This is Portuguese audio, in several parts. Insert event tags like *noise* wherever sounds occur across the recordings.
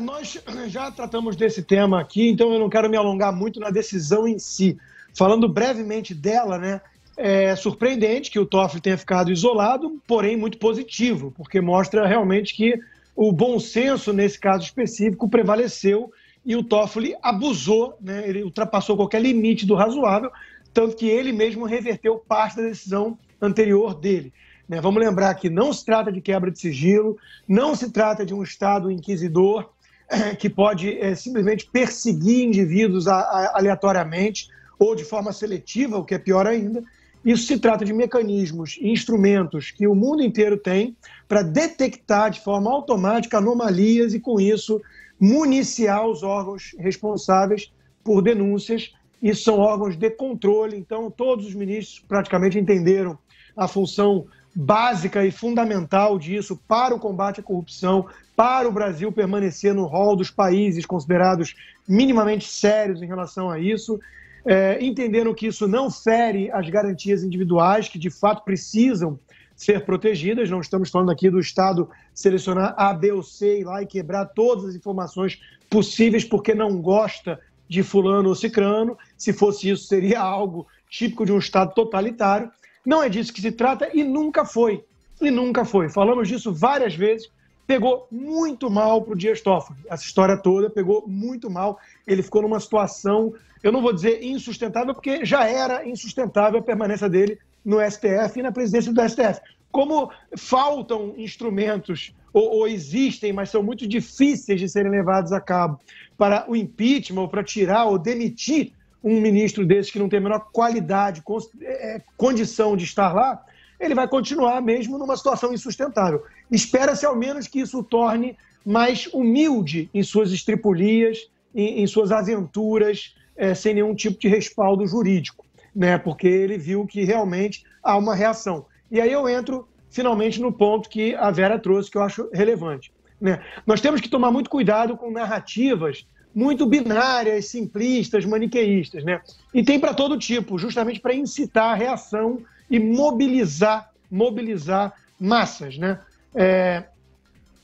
nós já tratamos desse tema aqui, então eu não quero me alongar muito na decisão em si. Falando brevemente dela, né? É surpreendente que o Toffoli tenha ficado isolado, porém muito positivo, porque mostra realmente que o bom senso, nesse caso específico, prevaleceu e o Toffoli abusou, né? ele ultrapassou qualquer limite do razoável, tanto que ele mesmo reverteu parte da decisão anterior dele. Né? Vamos lembrar que não se trata de quebra de sigilo, não se trata de um Estado inquisidor, eh, que pode é, simplesmente perseguir indivíduos a, a, aleatoriamente ou de forma seletiva, o que é pior ainda. Isso se trata de mecanismos e instrumentos que o mundo inteiro tem para detectar de forma automática anomalias e, com isso, municiar os órgãos responsáveis por denúncias. Isso são órgãos de controle, então todos os ministros praticamente entenderam a função básica e fundamental disso para o combate à corrupção, para o Brasil permanecer no rol dos países considerados minimamente sérios em relação a isso, é, entendendo que isso não fere as garantias individuais que de fato precisam ser protegidas. Não estamos falando aqui do Estado selecionar A, B ou C e lá e quebrar todas as informações possíveis porque não gosta de fulano ou cicrano. Se fosse isso, seria *laughs* algo típico de um Estado totalitário. Não é disso que se trata e nunca foi. E nunca foi. Falamos disso várias vezes. Pegou muito mal para o Dias Toffoli. Essa história toda pegou muito mal. Ele ficou numa situação, eu não vou dizer insustentável, porque já era insustentável a permanência dele no STF e na presidência do STF. Como faltam instrumentos ou, ou, existem, mas são muito difíceis de serem levados a cabo para o impeachment, ou para tirar ou demitir um ministro desse que não tem a menor qualidade, é, é, condição de estar lá, ele vai continuar mesmo numa situação insustentável. Espera-se ao menos que isso o torne mais humilde em suas estripulias, em, em suas aventuras, é, sem nenhum tipo de respaldo jurídico, né? porque ele viu que realmente há uma reação. E aí eu entro finalmente no ponto que a Vera trouxe, que eu acho relevante. Né? Nós temos que tomar muito cuidado com narrativas muito binárias, simplistas, maniqueístas, né? E tem para todo tipo, justamente para incitar a reação e mobilizar, mobilizar massas, né? É,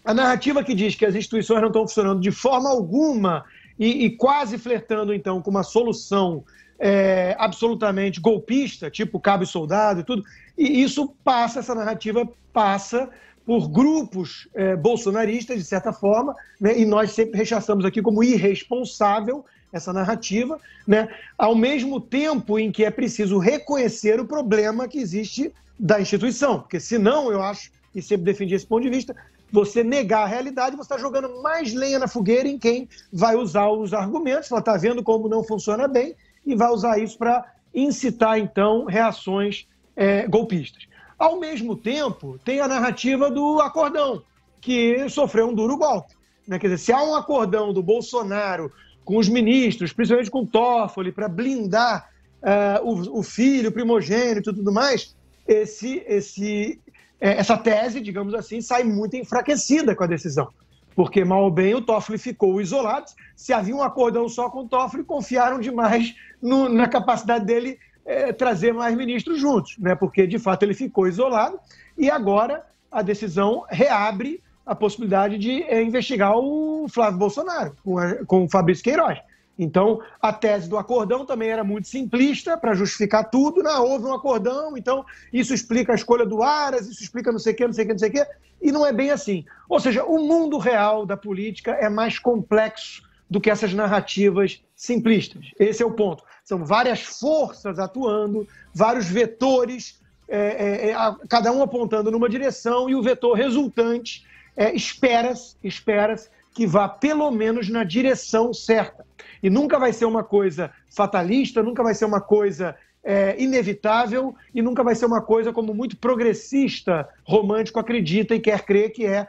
a narrativa que diz que as instituições não estão funcionando de forma alguma e, e quase flertando então com uma solução é, absolutamente golpista, tipo cabo e soldado e tudo. E isso passa, essa narrativa passa por grupos é, bolsonaristas, de certa forma, né? e nós sempre rechaçamos aqui como irresponsável essa narrativa, né? ao mesmo tempo em que é preciso reconhecer o problema que existe da instituição, porque senão, eu acho, e sempre defendi esse ponto de vista, você negar a realidade, você está jogando mais lenha na fogueira em quem vai usar os argumentos, ela está vendo como não funciona bem e vai usar isso para incitar, então, reações é, golpistas. Ao mesmo tempo, tem a narrativa do acordão, que sofreu um duro golpe. Né? Quer dizer, se há um acordão do Bolsonaro com os ministros, principalmente com Toffoli, para blindar uh, o, o, filho, o primogênito e tudo mais, esse, esse, é, essa tese, digamos assim, sai muito enfraquecida com a decisão. Porque, mal ou bem, o Toffoli ficou isolado. Se havia um acordão só com o Toffoli, confiaram demais no, na capacidade dele é, trazer mais ministros juntos, né? porque, de fato, ele ficou isolado. E agora a decisão reabre a possibilidade de é, investigar o Flávio Bolsonaro com, a, com o Fabrício Queiroz. Então, a tese do acordão também era muito simplista para justificar tudo. Não, né? houve um acordão, então isso explica a escolha do Aras, isso explica não sei o quê, não sei o quê, não sei o quê. E não é bem assim. Ou seja, o mundo real da política é mais complexo do que essas narrativas simplistas. Esse é o ponto. São várias forças atuando, vários vetores, é, é, é a, cada um apontando numa direção, e o vetor resultante é, espera-se espera que vá pelo menos na direção certa. E nunca vai ser uma coisa fatalista, nunca vai ser uma coisa é, inevitável e nunca vai ser uma coisa como muito progressista romântico acredita e quer crer que é,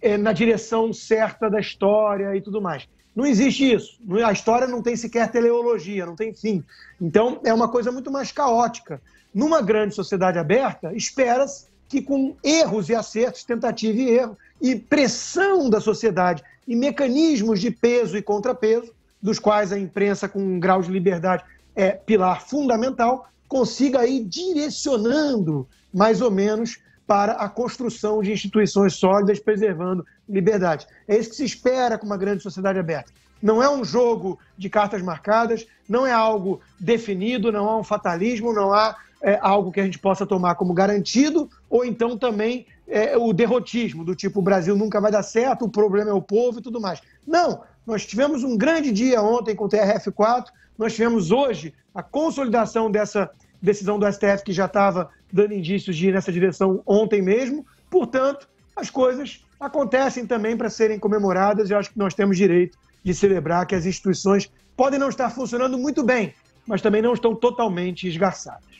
é na direção certa da história e tudo mais. Não existe isso. A história não tem sequer teleologia, não tem fim. Então, é uma coisa muito mais caótica. Numa grande sociedade aberta, espera-se que com erros e acertos, tentativa e erro, e pressão da sociedade e mecanismos de peso e contrapeso, dos quais a imprensa, com um grau de liberdade, é pilar fundamental, consiga ir direcionando, mais ou menos, para a construção de instituições sólidas, preservando liberdade. É isso que se espera com uma grande sociedade aberta. Não é um jogo de cartas marcadas, não é algo definido, não há um fatalismo, não há é, algo que a gente possa tomar como garantido, ou então também é, o derrotismo, do tipo o Brasil nunca vai dar certo, o problema é o povo e tudo mais. Não, nós tivemos um grande dia ontem com o TRF4, nós tivemos hoje a consolidação dessa decisão do STF que já estava dando indícios de ir nessa direção ontem mesmo, portanto, as coisas acontecem também para serem comemoradas e acho que nós temos direito de celebrar que as instituições podem não estar funcionando muito bem, mas também não estão totalmente esgarçadas.